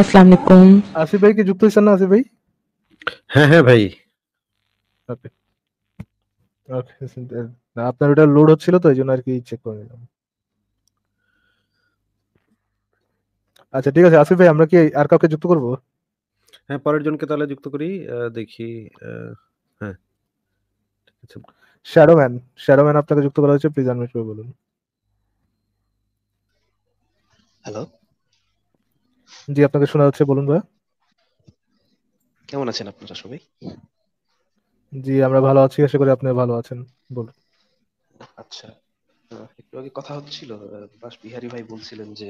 আসসালামু আলাইকুম আসিফ ভাই কি যুক্ত হইছেন না আসিফ ভাই হ্যাঁ হ্যাঁ ভাই ওকে না আপনার ওটা লোড হচ্ছিল তো এই জন্য আর কি চেক করে নিলাম আচ্ছা ঠিক আছে আসিফ ভাই আমরা কি আর কাউকে যুক্ত করব হ্যাঁ পরের জনকে তাহলে যুক্ত করি দেখি হ্যাঁ ঠিক আছে শ্যাডোম্যান শ্যাডোম্যান আপনাকে যুক্ত করা হয়েছে প্লিজ আনমিউট করে বলুন হ্যালো জি আপনাকে শোনা যাচ্ছে বলুন ভাই কেমন আছেন আপনারা সবাই জি আমরা ভালো আছি আশা করি আপনি ভালো আছেন বলুন আচ্ছা একটু আগে কথা হচ্ছিল বাস বিহারী ভাই বলছিলেন যে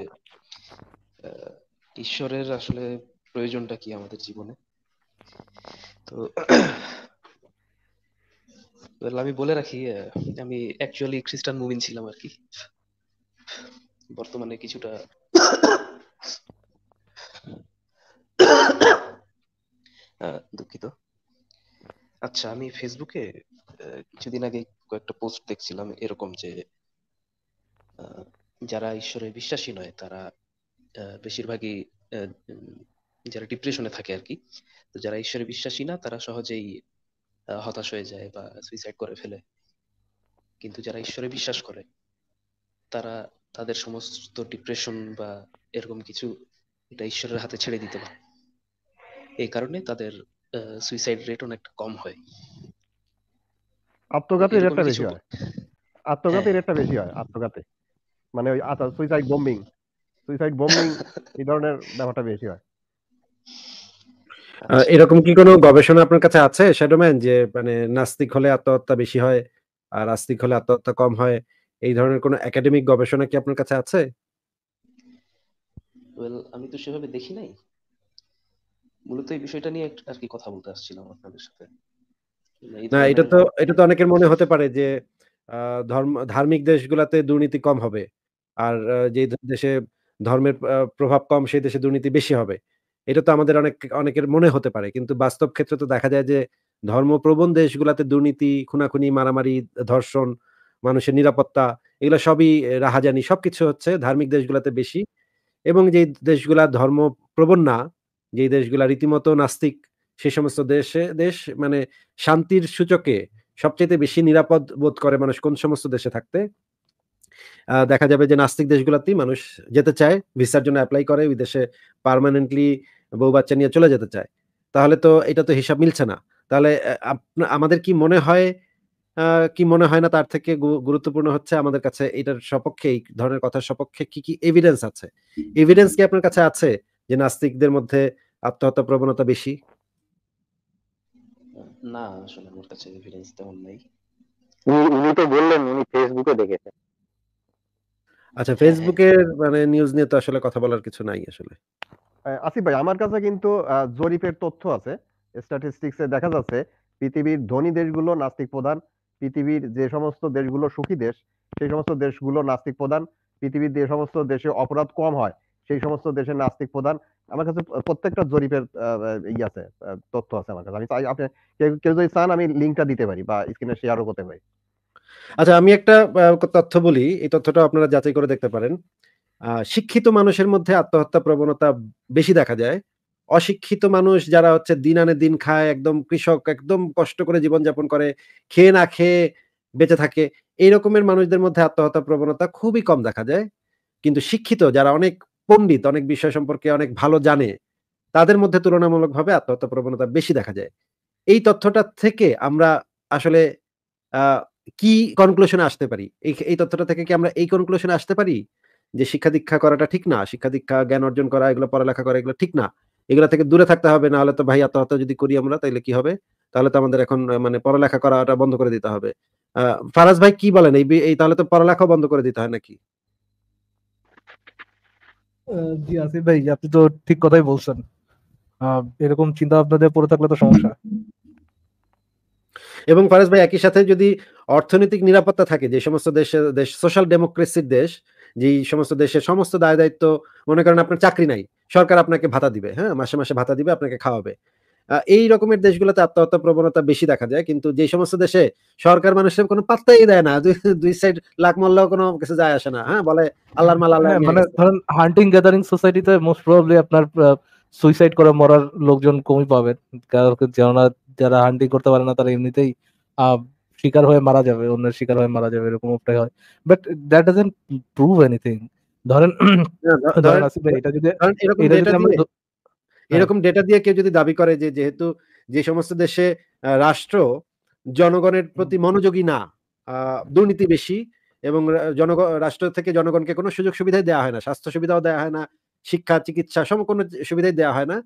ঈশ্বরের আসলে প্রয়োজনটা কি আমাদের জীবনে তো আমি বলে রাখি আমি অ্যাকচুয়ালি খ্রিস্টান মুমিন ছিলাম আর কি বর্তমানে কিছুটা দুঃখিত আচ্ছা আমি ফেসবুকে কিছুদিন আগে কয়েকটা পোস্ট দেখছিলাম এরকম যে যারা ঈশ্বরে বিশ্বাসী নয় তারা বেশিরভাগই যারা ডিপ্রেশনে থাকে আর কি তো যারা ঈশ্বরে বিশ্বাসী না তারা সহজেই হতাশ হয়ে যায় বা সুইসাইড করে ফেলে কিন্তু যারা ঈশ্বরে বিশ্বাস করে তারা তাদের সমস্ত ডিপ্রেশন বা এরকম কিছু এটা ঈশ্বরের হাতে ছেড়ে দিতে পারে এই কারণে তাদের সুইসাইড রেট অনেকটা কম হয় আত্মঘাতী হ্যাঁ। রেটটা বেশি হয় আত্মঘাতী রেটটা বেশি হয় আত্মঘাতে মানে ওই সুইসাইড বোম্বিং সুইসাইড বোম্বিং এই ধরনের ব্যাপারটা বেশি হয় এরকম কি কোনো গবেষণা আপনার কাছে আছে শ্যাডোম্যান যে মানে নাস্তিক হলে আত্মহত্যা বেশি হয় আর আস্তিক হলে আত্মহত্যা কম হয় এই ধরনের কোনো একাডেমিক গবেষণা কি আপনার কাছে আছে ওয়েল আমি তো সেভাবে দেখি নাই মূলত এই বিষয়টা নিয়ে আর কি কথা বলতে আসছিলাম আপনাদের সাথে না এটা তো এটা তো অনেকের মনে হতে পারে যে ধর্ম ধার্মিক দেশগুলোতে দুর্নীতি কম হবে আর যে দেশে ধর্মের প্রভাব কম সেই দেশে দুর্নীতি বেশি হবে এটা তো আমাদের অনেক অনেকের মনে হতে পারে কিন্তু বাস্তব ক্ষেত্রে তো দেখা যায় যে ধর্মপ্রবণ দেশগুলোতে দুর্নীতি খুনাখুনি মারামারি ধর্ষণ মানুষের নিরাপত্তা এগুলো সবই রাহাজানি সবকিছু হচ্ছে ধার্মিক দেশগুলোতে বেশি এবং যে দেশগুলা ধর্মপ্রবণ না যেই দেশগুলা রীতিমতো নাস্তিক সে সমস্ত দেশে দেশ মানে শান্তির সূচকে সবচেয়ে বেশি নিরাপদ বোধ করে মানুষ কোন সমস্ত দেশে থাকতে দেখা যাবে যে নাস্তিক দেশগুলোতেই মানুষ যেতে চায় ভিসার জন্য অ্যাপ্লাই করে ওই দেশে পারমানেন্টলি বউ বাচ্চা নিয়ে চলে যেতে চায় তাহলে তো এটা তো হিসাব মিলছে না তাহলে আমাদের কি মনে হয় কি মনে হয় না তার থেকে গুরুত্বপূর্ণ হচ্ছে আমাদের কাছে এটার সপক্ষে এই ধরনের কথার সপক্ষে কি কি এভিডেন্স আছে এভিডেন্স কি আপনার কাছে আছে যে নাস্তিকদের মধ্যে আত্মহত্যা প্রবণতা বেশি না আসলে আমার কাছে এভিডেন্স তেমন উনি তো বললেন উনি ফেসবুকে দেখেছেন আচ্ছা ফেসবুকের মানে নিউজ নিয়ে তো আসলে কথা বলার কিছু নাই আসলে আসিফ ভাই আমার কাছে কিন্তু জরিপের তথ্য আছে স্ট্যাটিস্টিক্সে দেখা যাচ্ছে পৃথিবীর ধনী দেশগুলো নাস্তিক প্রধান পৃথিবীর যে সমস্ত দেশগুলো সুখী দেশ সেই সমস্ত দেশগুলো নাস্তিক প্রধান পৃথিবীর যে সমস্ত দেশে অপরাধ কম হয় সেই সমস্ত দেশের নাস্তিক প্রধান আমার কাছে প্রত্যেকটা জরিপের ই আছে তথ্য আছে আমার কাছে আমি আপনি কেউ যদি চান আমি লিঙ্কটা দিতে পারি বা স্ক্রিনে শেয়ারও করতে পারি আচ্ছা আমি একটা তথ্য বলি এই তথ্যটা আপনারা যাচাই করে দেখতে পারেন শিক্ষিত মানুষের মধ্যে আত্মহত্যা প্রবণতা বেশি দেখা যায় অশিক্ষিত মানুষ যারা হচ্ছে দিন আনে দিন খায় একদম কৃষক একদম কষ্ট করে জীবনযাপন করে খেয়ে না খেয়ে বেঁচে থাকে এই রকমের মানুষদের মধ্যে আত্মহত্যা প্রবণতা খুবই কম দেখা যায় কিন্তু শিক্ষিত যারা অনেক পণ্ডিত অনেক বিষয় সম্পর্কে অনেক ভালো জানে তাদের মধ্যে তুলনামূলকভাবে আত্মহত্যা প্রবণতা বেশি দেখা যায় এই তথ্যটা থেকে আমরা আসলে কি কনক্লুশনে আসতে পারি এই তথ্যটা থেকে কি আমরা এই কনক্লুশনে আসতে পারি যে শিক্ষা দীক্ষা করাটা ঠিক না শিক্ষা দীক্ষা জ্ঞান অর্জন করা এগুলো পড়ালেখা করা এগুলো ঠিক না এগুলো থেকে দূরে থাকতে হবে না হলে তো ভাই আত্মহত্যা যদি করি আমরা তাহলে কি হবে তাহলে তো আমাদের এখন মানে পড়ালেখা করাটা বন্ধ করে দিতে হবে আহ ফারাজ ভাই কি বলেন এই তাহলে তো পড়ালেখা বন্ধ করে দিতে হয় নাকি জি আসিফ ভাই আপনি তো ঠিক কথাই বলছেন এরকম চিন্তা আপনাদের পড়ে থাকলে তো সমস্যা এবং ফারাজ ভাই একই সাথে যদি অর্থনৈতিক নিরাপত্তা থাকে যে সমস্ত দেশে দেশ সোশ্যাল ডেমোক্রেসির দেশ যে সমস্ত দেশের সমস্ত দায় দায়িত্ব মনে করেন আপনার চাকরি নাই সরকার আপনাকে ভাতা দিবে হ্যাঁ মাসে মাসে ভাতা দিবে আপনাকে খাওয়াবে এই রকমের দেশগুলোতে আত্মহত্যা প্রবণতা বেশি দেখা যায় কিন্তু যে সমস্ত দেশে সরকার মানুষের কোনো পাত্তাই দেয় না দুই সাইড লাখ মারলেও কোনো কিছু যায় আসে না হ্যাঁ বলে আল্লাহর মাল আল্লাহ হ্যাঁ, মানে ধরেন হান্টিং গ্যাদারিং সোসাইটিতে মোস্ট প্রবলি আপনার সুইসাইড করে মরার লোকজন কমই পাবেন যারা যারা হান্টিং করতে পারে না তারা এমনিতেই শিকার হয়ে মারা যাবে অন্যের শিকার হয়ে মারা যাবে এরকম একটাই হয় but that doesn't prove anything ধরেন ধরেন এটা যদি হ্যাঁ। এরকম ডেটা দিয়ে কেউ যদি দাবি করে যে যেহেতু যে সমস্ত দেশে রাষ্ট্র জনগণের প্রতি মনোযোগী না দুর্নীতি বেশি এবং জনগণ রাষ্ট্র থেকে জনগণকে কোনো সুযোগ সুবিধাই দেওয়া হয় না স্বাস্থ্য সুবিধাও দেওয়া হয় না শিক্ষা চিকিৎসা সম কোনো সুবিধাই দেওয়া হয় না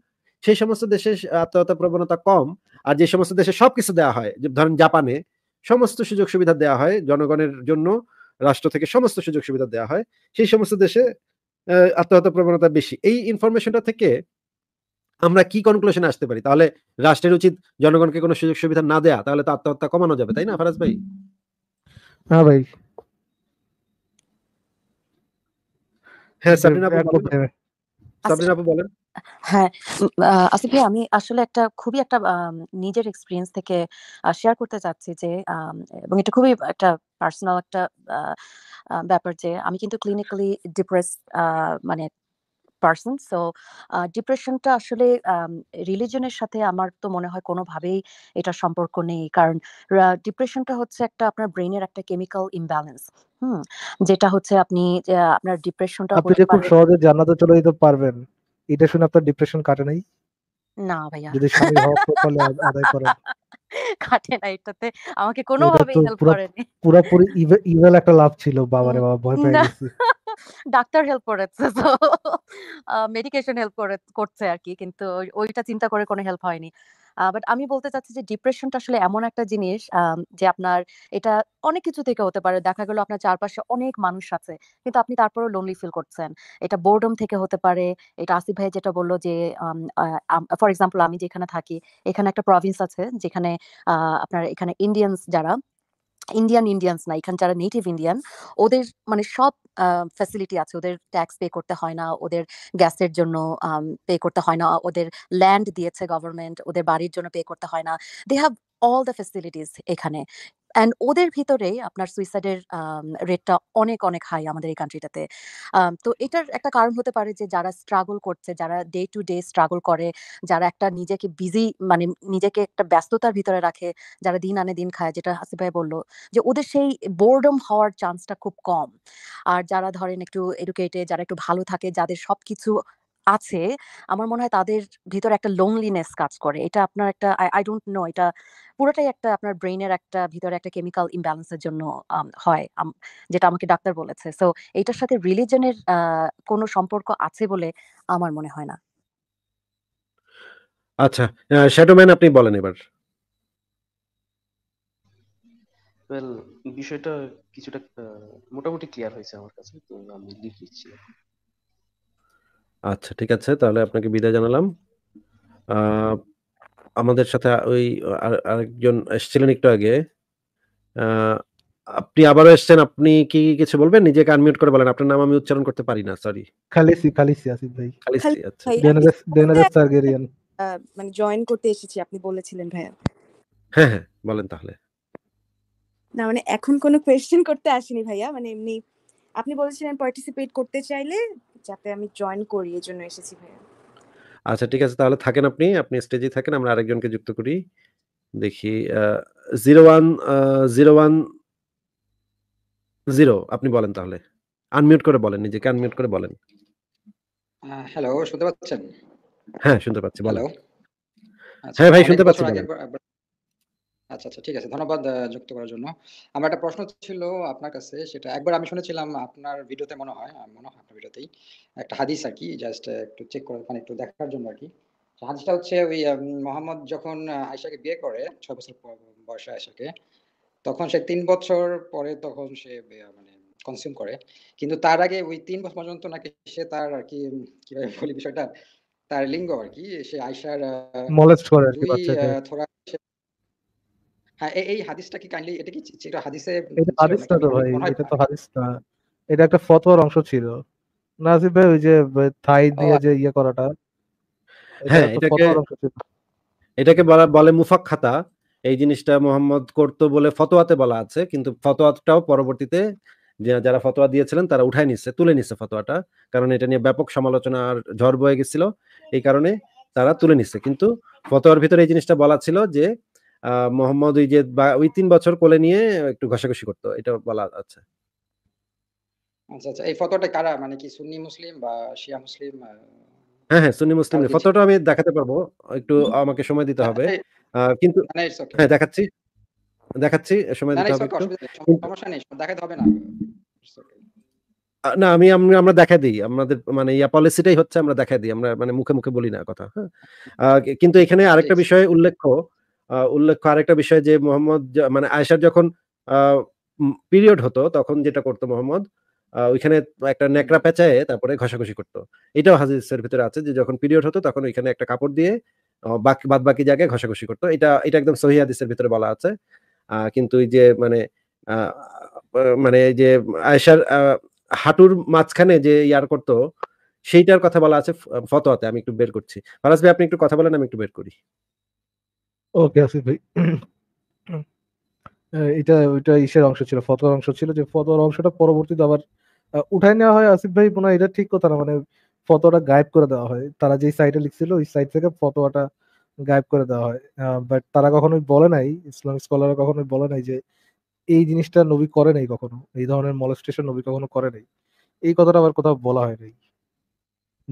সেই সমস্ত দেশে আত্মহত্যা প্রবণতা কম আর যে সমস্ত দেশে সবকিছু দেওয়া হয় ধরেন জাপানে সমস্ত সুযোগ সুবিধা দেওয়া হয় জনগণের জন্য রাষ্ট্র থেকে সমস্ত সুযোগ সুবিধা দেওয়া হয় সেই সমস্ত দেশে আত্মহত্যা প্রবণতা বেশি এই ইনফরমেশনটা থেকে আমরা কি কনক্লুশনে আসতে পারি তাহলে রাষ্ট্রের উচিত জনগণকে কোনো সুযোগ সুবিধা না দেয়া তাহলে তো আত্মহত্যা কমানো যাবে তাই না ফারাজ ভাই হ্যাঁ ভাই হ্যাঁ, হ্যাঁ ভাই আমি আসলে একটা খুবই একটা নিজের এক্সপিরিয়েন্স থেকে শেয়ার করতে চাচ্ছি যে এবং এটা খুবই একটা পার্সোনাল একটা ব্যাপার যে আমি কিন্তু ক্লিনিক্যালি ডিপ্রেস মানে পার্সন সো ডিপ্রেশনটা আসলে রিলিজনের সাথে আমার তো মনে হয় কোনোভাবেই এটা সম্পর্ক নেই কারণ ডিপ্রেশনটা হচ্ছে একটা আপনার ব্রেনের একটা কেমিক্যাল ইমব্যালেন্স হুম যেটা হচ্ছে আপনি আপনার ডিপ্রেশনটা আপনি খুব সহজে জানাতে চলে যেতে পারবেন এটা শুনে আপনার ডিপ্রেশন কাটে নাই না ভাইয়া যদি স্বামীর হক তাহলে আদায় করেন কাটে না এটাতে আমাকে কোনোভাবেই হেল্প করেনি পুরোপুরি ইভেল একটা লাভ ছিল বাবারে বাবা ভয় পেয়ে গেছি ডাক্তার হেল্প করেছে তো মেডিকেশন হেল্প করে করছে আর কি কিন্তু ওইটা চিন্তা করে কোনো হেল্প হয়নি বাট আমি বলতে চাচ্ছি যে ডিপ্রেশনটা আসলে এমন একটা জিনিস যে আপনার এটা অনেক কিছু থেকে হতে পারে দেখা গেল আপনার চারপাশে অনেক মানুষ আছে কিন্তু আপনি তারপরেও লোনলি ফিল করছেন এটা বোর্ডম থেকে হতে পারে এটা আসিফ ভাই যেটা বললো যে ফর এক্সাম্পল আমি যেখানে থাকি এখানে একটা প্রভিন্স আছে যেখানে আপনার এখানে ইন্ডিয়ানস যারা ইন্ডিয়ান ইন্ডিয়ানস না এখানে যারা নেটিভ ইন্ডিয়ান ওদের মানে সব ফ্যাসিলিটি আছে ওদের ট্যাক্স পে করতে হয় না ওদের গ্যাসের জন্য পে করতে হয় না ওদের ল্যান্ড দিয়েছে গভর্নমেন্ট ওদের বাড়ির জন্য পে করতে হয় না they have all the facilities এখানে অ্যান্ড ওদের ভিতরে আপনার সুইসাইডের রেটটা অনেক অনেক হাই আমাদের এই কান্ট্রিটাতে তো এটার একটা কারণ হতে পারে যে যারা স্ট্রাগল করছে যারা ডে টু ডে স্ট্রাগল করে যারা একটা নিজেকে বিজি মানে নিজেকে একটা ব্যস্ততার ভিতরে রাখে যারা দিন আনে দিন খায় যেটা হাসিফ ভাই বললো যে ওদের সেই বোর্ডম হওয়ার চান্সটা খুব কম আর যারা ধরেন একটু এডুকেটেড যারা একটু ভালো থাকে যাদের সব কিছু আছে আমার মনে হয় তাদের ভিতর একটা লোনলিনেস কাজ করে এটা আপনার একটা আই ডোন্ট নো এটা পুরোটাই একটা আপনার ব্রেইনের একটা ভিতরে একটা কেমিক্যাল ইমব্যালেন্সের জন্য হয় যেটা আমাকে ডাক্তার বলেছে সো এটার সাথে রিলিজনের কোনো সম্পর্ক আছে বলে আমার মনে হয় না আচ্ছা শ্যাডোম্যান আপনি বলেন এবার বিষয়টা কিছুটা মোটামুটি ক্লিয়ার হয়েছে আমার কাছে তো আমি লিখ আচ্ছা ঠিক আছে তাহলে আপনাকে বিদায় জানালাম আমাদের সাথে ওই আরেকজন এসেছিলেন একটু আগে আপনি আবারও এসছেন আপনি কি কিছু বলবেন নিজেকে আনমিউট করে বলেন আপনার নাম আমি উচ্চারণ করতে পারি না সরি খালিসি খালিসি আসিফ ভাই খালিসি আচ্ছা দেনাদাস সার্গেরিয়ান মানে জয়েন করতে এসেছি আপনি বলেছিলেন ভাই হ্যাঁ হ্যাঁ বলেন তাহলে না মানে এখন কোনো কোয়েশ্চেন করতে আসেনি ভাইয়া মানে এমনি আপনি বলেছিলেন পার্টিসিপেট করতে চাইলে যাতে আমি জয়েন করি জন্য এসেছি ভাইয়া আচ্ছা ঠিক আছে তাহলে থাকেন আপনি আপনি স্টেজে থাকেন আমরা আরেকজনকে যুক্ত করি দেখি zero one zero one zero আপনি বলেন তাহলে আনমিউট করে বলেন নিজেকে আনমিউট করে বলেন হ্যালো শুনতে পাচ্ছেন হ্যাঁ শুনতে পাচ্ছি বলো হ্যাঁ ভাই আচ্ছা, শুনতে পাচ্ছি আচ্ছা আচ্ছা ঠিক আছে ধন্যবাদ যুক্ত করার জন্য আমার একটা প্রশ্ন ছিল আপনার কাছে সেটা একবার আমি শুনেছিলাম আপনার ভিডিওতে মনে হয় মনে হয় আপনার ভিডিওতেই একটা হাদিস আর কি জাস্ট একটু চেক করে মানে একটু দেখার জন্য আর কি হাদিসটা হচ্ছে ওই মোহাম্মদ যখন আয়সাকে বিয়ে করে ছয় বছর বয়সে আয়সাকে তখন সে তিন বছর পরে তখন সে মানে কনজিউম করে কিন্তু তার আগে ওই তিন বছর পর্যন্ত নাকি সে তার আর কি কিভাবে বলি বিষয়টা তার লিঙ্গ আর কি সে আয়সার মলেস্ট করে আর কি বাচ্চাকে হ্যাঁ এই হাদিসটা কি কাইন্ডলি এটা কি এটা হাদিসে এটা হাদিসটা তো ভাই এটা তো এটা একটা ফতোয়ার অংশ ছিল ভাই ওই যে থাই দিয়ে যে আচ্ছা। ইয়ে করাটা হ্যাঁ এটাকে এটাকে বলে এই জিনিসটা মোহাম্মদ করত বলে ফতোয়াতে বলা আছে কিন্তু ফতোয়াটাও পরবর্তীতে যারা ফতোয়া দিয়েছিলেন তারা উঠায় নিচ্ছে তুলে নিচ্ছে ফতোয়াটা কারণ এটা নিয়ে ব্যাপক সমালোচনা আর ঝড় বয়ে গেছিল এই কারণে তারা তুলে নিচ্ছে কিন্তু ফতোয়ার ভিতরে এই জিনিসটা বলা ছিল যে মোহাম্মদ ওই বা ওই তিন বছর কোলে নিয়ে একটু ঘষাঘষি করতো এটা বলা আছে আচ্ছা আচ্ছা এই ফটোটা কারা মানে কি সুন্নি মুসলিম বা শিয়া মুসলিম হ্যাঁ হ্যাঁ সুন্নি মুসলিম ফটোটা আমি দেখাতে পারবো একটু আমাকে সময় দিতে হবে কিন্তু হ্যাঁ দেখাচ্ছি দেখাচ্ছি সময় দিতে হবে সমস্যা নেই দেখাতে হবে না না আমি আমরা দেখা দিই আমাদের মানে ইয়া পলিসিটাই হচ্ছে আমরা দেখা দিই আমরা মানে মুখে মুখে বলি না কথা হ্যাঁ আচ্ছা, কিন্তু এখানে আচ্ছা, আরেকটা আচ্ছা। বিষয় উল্লেখ্য উল্লেখ আরেকটা বিষয় যে মোহাম্মদ মানে আয়েশার যখন পিরিয়ড হতো তখন যেটা করতো মোহাম্মদ ওইখানে একটা নেকড়া পেঁচায় তারপরে ঘষাঘষি করতো এটাও হাজিসের ভিতরে আছে যে যখন পিরিয়ড হতো তখন ওইখানে একটা কাপড় দিয়ে বাকি বাদ বাকি জায়গায় ঘষাঘষি করতো এটা এটা একদম সহি হাদিসের ভিতরে বলা আছে কিন্তু যে মানে মানে যে আয়েশার হাঁটুর মাঝখানে যে ইয়ার করতো সেইটার কথা বলা আছে ফতোয়াতে আমি একটু বের করছি ফারাজ ভাই আপনি একটু কথা বলেন আমি একটু বের করি ওকে আসিফ ভাই এটা ওইটা ইসের অংশ ছিল ফতোয়ার অংশ ছিল যে ফতোয়ার অংশটা পরবর্তীতে আবার উঠায় নেওয়া হয় আসিফ ভাই মনে এটা ঠিক কথা না মানে ফতোয়াটা গায়েব করে দেওয়া হয় তারা যেই সাইটে লিখছিল ওই সাইট থেকে ফতোয়াটা গায়েব করে দেওয়া হয় বাট তারা কখনোই বলে নাই ইসলামিক স্কলাররা কখনোই বলে নাই যে এই জিনিসটা নবী করে নাই কখনো এই ধরনের মলেস্টেশন নবী কখনো করে নাই এই কথাটা আবার কোথাও বলা হয় নাই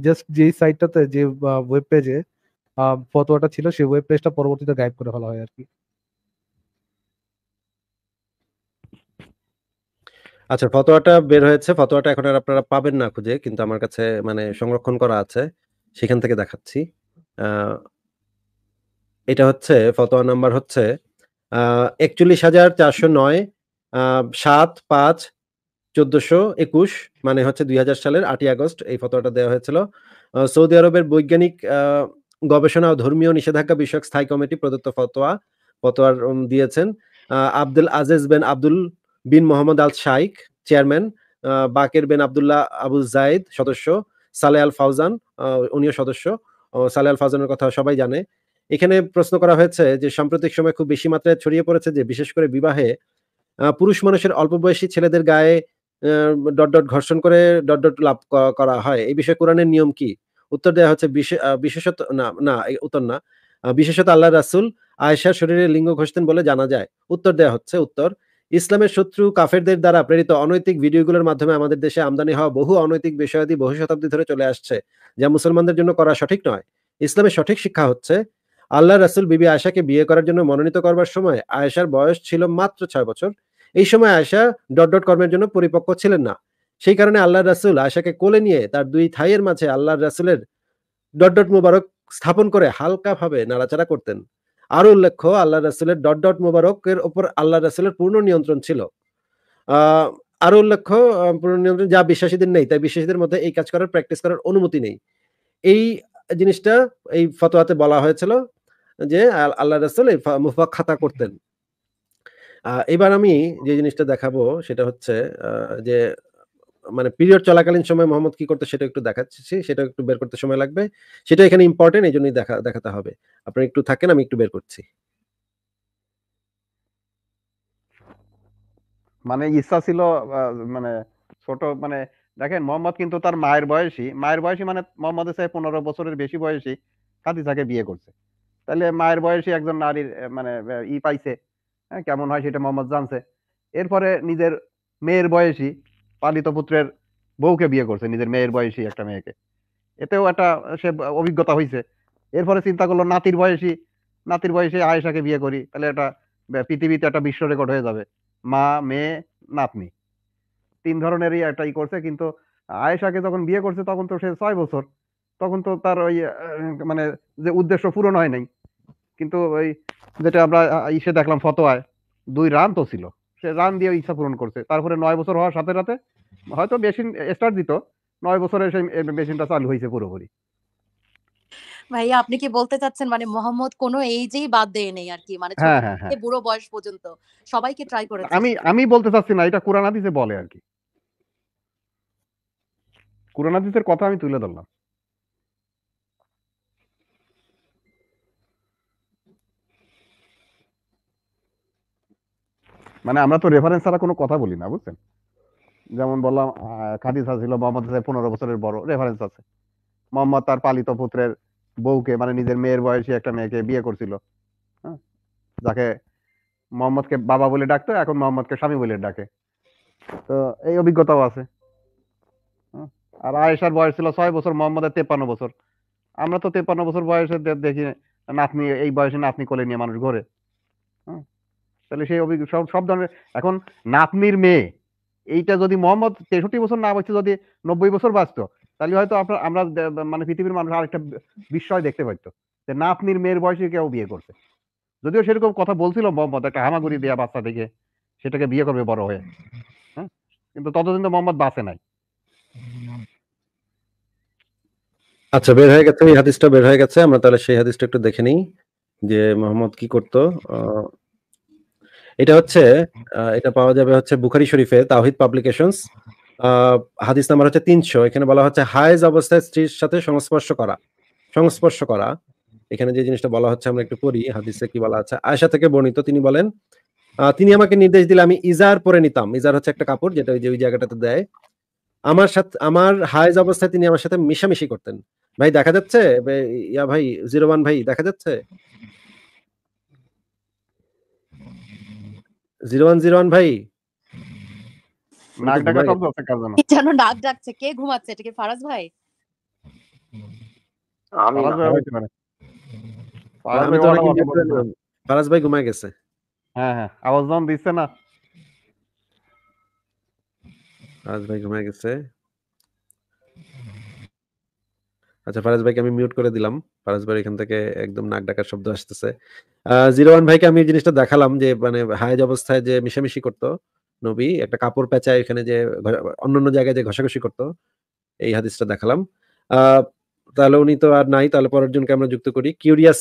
জাস্ট যেই সাইটটাতে যে ওয়েব পেজে ফতোয়াটা ছিল সেই ওয়েব পেজটা পরবর্তীতে গায়েব করে ফেলা হয় আর কি আচ্ছা ফতোয়াটা বের হয়েছে ফতোয়াটা এখন আর আপনারা পাবেন না খুঁজে কিন্তু আমার কাছে মানে সংরক্ষণ করা আছে সেখান থেকে দেখাচ্ছি এটা হচ্ছে ফতোয়া নাম্বার হচ্ছে একচল্লিশ হাজার চারশো নয় সাত পাঁচ চোদ্দশো একুশ মানে হচ্ছে দুই সালের আটই আগস্ট এই ফতোয়াটা দেওয়া হয়েছিল সৌদি আরবের বৈজ্ঞানিক গবেষণা ও ধর্মীয় নিষেধাজ্ঞা বিষয়ক স্থায়ী কমিটি প্রদত্ত ফতোয়া ফতোয়ার দিয়েছেন Abdul Aziz bin Abdul bin Mohammed Al Sheikh chairman Bakr bin Abdullah Abu Zaid সদস্য সালে আল ফাউজান উনিও সদস্য সালে আল ফাউজানের কথা সবাই জানে এখানে প্রশ্ন করা হয়েছে যে সাম্প্রতিক সময় খুব বেশি মাত্রায় ছড়িয়ে পড়েছে যে বিশেষ করে বিবাহে পুরুষ মানুষের অল্প বয়সী ছেলেদের গায়ে ডট ডট ঘর্ষণ করে ডট ডট লাভ করা হয় এই বিষয়ে কোরআনের নিয়ম কি উত্তর দেওয়া হচ্ছে বিশেষত না না উত্তর না বিশেষত আল্লাহ রাসুল আয়েশার শরীরে লিঙ্গ ঘষতেন বলে জানা যায় উত্তর দেওয়া হচ্ছে উত্তর ইসলামের শত্রু কাফেরদের দ্বারা প্রেরিত অনৈতিক ভিডিওগুলোর মাধ্যমে আমাদের দেশে আমদানি হওয়া বহু অনৈতিক বিষয়াদি বহু শতাব্দী ধরে চলে আসছে যা মুসলমানদের জন্য করা সঠিক নয় ইসলামের সঠিক শিক্ষা হচ্ছে আল্লাহ রাসুল বিবি আয়সাকে বিয়ে করার জন্য মনোনীত করবার সময় আয়েশার বয়স ছিল মাত্র ছয় বছর এই সময় আয়েশা ডট ডট কর্মের জন্য পরিপক্ক ছিলেন না সেই কারণে আল্লাহ রাসুল আয়সাকে কোলে নিয়ে তার দুই থাইয়ের মাঝে আল্লাহ রাসুলের ডট ডট মোবারক স্থাপন করে হালকাভাবে নাড়াচাড়া করতেন আরো উল্লেখ্য আল্লাহ রাসুলের ডট ডট মোবারকের ওপর আল্লাহ রাসুলের পূর্ণ নিয়ন্ত্রণ ছিল আরও উল্লেখ্য পূর্ণ নিয়ন্ত্রণ যা বিশ্বাসীদের নেই তাই বিশ্বাসীদের মধ্যে এই কাজ করার প্র্যাকটিস করার অনুমতি নেই এই জিনিসটা এই ফতোয়াতে বলা হয়েছিল যে আল্লাহ রাসুল এই মুফা খাতা করতেন এবার আমি যে জিনিসটা দেখাবো সেটা হচ্ছে যে মানে পিরিয়ড চলাকালীন সময় মোহাম্মদ কি করতে সেটা একটু দেখাচ্ছি সেটা একটু বের করতে সময় লাগবে সেটা এখানে ইম্পর্টেন্ট এই জন্যই দেখা দেখাতে হবে আপনার একটু থাকেন আমি একটু বের করছি মানে ইচ্ছা ছিল মানে ছোট মানে দেখেন মোহাম্মদ কিন্তু তার মায়ের বয়সী মায়ের বয়সী মানে মোহাম্মদ সাহেব পনেরো বছরের বেশি বয়সী খাদিজাকে বিয়ে করছে তাহলে মায়ের বয়সী একজন নারীর মানে ই পাইছে হ্যাঁ, কেমন হয় সেটা মোহাম্মদ জানছে এরপরে নিজের মেয়ের বয়সী পালিত পুত্রের বউকে বিয়ে করছে নিজের মেয়ের বয়সী একটা মেয়েকে এতেও একটা সে অভিজ্ঞতা হয়েছে এরপরে চিন্তা করলো নাতির বয়সী নাতির বয়সে আয়েশাকে বিয়ে করি তাহলে একটা পৃথিবীতে একটা বিশ্ব রেকর্ড হয়ে যাবে মা মেয়ে নাতনি তিন ধরনেরই একটা ই করছে কিন্তু আয়েশাকে যখন বিয়ে করছে তখন তো সে ছয় বছর তখন তো তার ওই মানে যে উদ্দেশ্য পূরণ হয় নাই কিন্তু ওই যেটা আমরা ইসে দেখলাম ফতোয়ায় দুই রান তো ছিল সে রান দিয়ে ইচ্ছা পূরণ করছে তারপরে নয় বছর হওয়ার সাথে সাথে হয়তো মেশিন স্টার্ট দিত নয় বছরে সেই মেশিনটা চালু হয়েছে পুরোপুরি ভাইয়া আপনি কি বলতে চাচ্ছেন মানে মোহাম্মদ কোনো এইজেই বাদ দেয় নেই আর কি মানে হ্যাঁ, হ্যাঁ, হ্যাঁ। বুড়ো বয়স পর্যন্ত সবাইকে ট্রাই করে আমি আমি বলতে চাচ্ছি না এটা কোরআন হাদিসে বলে আর কি কোরআন হাদিসের কথা আমি তুলে ধরলাম মানে আমরা তো রেফারেন্স ছাড়া কোনো কথা বলি না বুঝছেন যেমন বললাম খাদিজা ছিল মোহাম্মদ সাহেব পনেরো বছরের বড় রেফারেন্স আছে মোহাম্মদ তার পালিত পুত্রের বউকে মানে নিজের মেয়ের বয়সী একটা মেয়েকে বিয়ে করছিল হ্যাঁ? যাকে মোহাম্মদকে বাবা বলে ডাকতো এখন মোহাম্মদকে স্বামী বলে ডাকে তো এই অভিজ্ঞতাও আছে হ্যাঁ? আর আয়েশার বয়স ছিল ছয় বছর মোহাম্মদের তেপ্পান্ন বছর আমরা তো তেপ্পান্ন বছর বয়সে দেখি নাতনি এই বয়সে নাতনি কোলে নিয়ে মানুষ ঘোরে হ্যাঁ? তাহলে সেই অভিজ্ঞ সব সব ধরনের এখন নাতনির মেয়ে এইটা যদি মোহাম্মদ তেষট্টি বছর না বাঁচতো যদি নব্বই বছর বাঁচতো তাহলে হয়তো আপনার আমরা মানে পৃথিবীর মানুষ আরেকটা বিস্ময় দেখতে পাইতো যে নাতনির মেয়ের বয়সে কেউ বিয়ে করছে যদিও সেরকম কথা বলছিল মোহাম্মদ একটা হামাগুড়ি দেওয়া বাচ্চা দেখে সেটাকে বিয়ে করবে বড় হয়ে হ্যাঁ কিন্তু ততদিন তো মোহাম্মদ বাঁচে নাই আচ্ছা বের হয়ে গেছে এই হাদিসটা বের হয়ে গেছে আমরা তাহলে সেই হাদিসটা একটু দেখে নিই যে মোহাম্মদ কি করতো এটা হচ্ছে এটা পাওয়া যাবে হচ্ছে বুখারি শরীফে তাহিদ পাবলিকেশনস হাদিস নাম্বার হচ্ছে তিনশো এখানে বলা হচ্ছে হায়েজ অবস্থায় স্ত্রীর সাথে সংস্পর্শ করা সংস্পর্শ করা এখানে যে জিনিসটা বলা হচ্ছে আমরা একটু পড়ি হাদিসে কি বলা আছে আয়সা থেকে বর্ণিত তিনি বলেন তিনি আমাকে নির্দেশ দিলে আমি ইজার পরে নিতাম ইজার হচ্ছে একটা কাপড় যেটা ওই যে ওই জায়গাটাতে দেয় আমার সাথে আমার হায়েজ অবস্থায় তিনি আমার সাথে মিশামিশি করতেন ভাই দেখা যাচ্ছে ইয়া ভাই জিরো ওয়ান ভাই দেখা যাচ্ছে জিরো ওয়ান জিরো ওয়ান ভাই জানো নাক ডাকছে কে ঘুমাচ্ছে এটা ফারাজ ভাই আমি ফারাজ ভাই ঘুমায় গেছে হ্যাঁ হ্যাঁ আওয়াজ যখন দিচ্ছে না ফারাজ ভাই ঘুমায় গেছে আচ্ছা ফারাজ ভাইকে আমি মিউট করে দিলাম ফারাজ ভাই এখান থেকে একদম নাক ডাকার শব্দ আসতেছে জিরো ওয়ান ভাইকে আমি জিনিসটা দেখালাম যে মানে হায়েজ অবস্থায় যে মিশামিশি করতো নবী একটা কাপড় পেঁচায় এখানে যে অন্যান্য জায়গায় যে ঘষাঘষি করতো এই হাদিসটা দেখালাম তাহলে উনি তো আর নাই তাহলে পরের জনকে আমরা যুক্ত করি কিউরিয়াস